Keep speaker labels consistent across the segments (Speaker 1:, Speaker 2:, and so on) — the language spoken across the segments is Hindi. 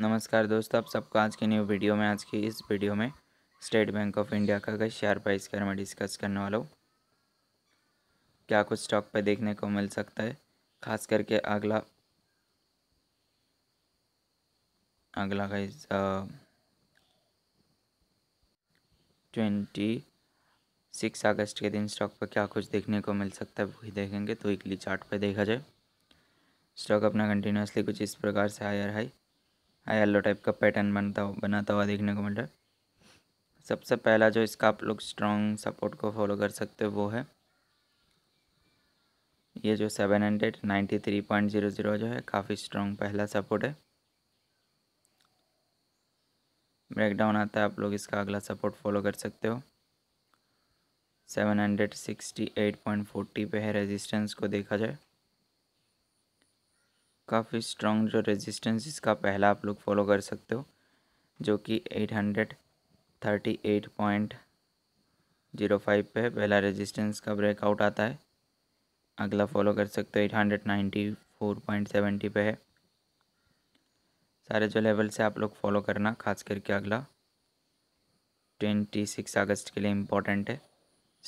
Speaker 1: नमस्कार दोस्तों आप सबका आज की न्यू वीडियो में आज की इस वीडियो में स्टेट बैंक ऑफ इंडिया का शेयर प्राइस बारे में डिस्कस करने वाला हूँ क्या कुछ स्टॉक पर देखने को मिल सकता है खास करके अगला अगला इस ट्वेंटी सिक्स अगस्त के दिन स्टॉक पर क्या कुछ देखने को मिल सकता है वही देखेंगे तो वीकली चार्ट पर देखा जाए स्टॉक अपना कंटिन्यूसली कुछ इस प्रकार से हायर हाई येलो हाँ, टाइप का पैटर्न बनता हुआ बनाता हुआ देखने को मिल रहा है सबसे पहला जो इसका आप लोग स्ट्रॉन्ग सपोर्ट को फॉलो कर सकते हो वो है ये जो seven hundred ninety three point zero zero जो है काफ़ी स्ट्रॉन्ग पहला सपोर्ट है ब्रेकडाउन आता है आप लोग इसका अगला सपोर्ट फॉलो कर सकते हो seven hundred sixty eight point forty पे है रेजिस्टेंस को देखा जाए काफ़ी स्ट्रॉन्ग जो रेजिस्टेंस इसका पहला आप लोग फॉलो कर सकते हो जो कि eight hundred thirty eight point zero five पर पहला रेजिस्टेंस का ब्रेकआउट आता है अगला फॉलो कर सकते हो eight hundred ninety four point seventy पे है सारे जो लेवल से आप लोग फॉलो करना खास करके अगला ट्वेंटी सिक्स अगस्त के लिए इम्पोर्टेंट है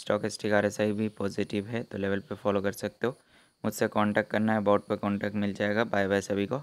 Speaker 1: stock S R S I भी पॉजिटिव है तो लेवल पे फॉलो कर सकते हो मुझसे कांटेक्ट करना है अबाउट पे कांटेक्ट मिल जाएगा बाय बाय सभी को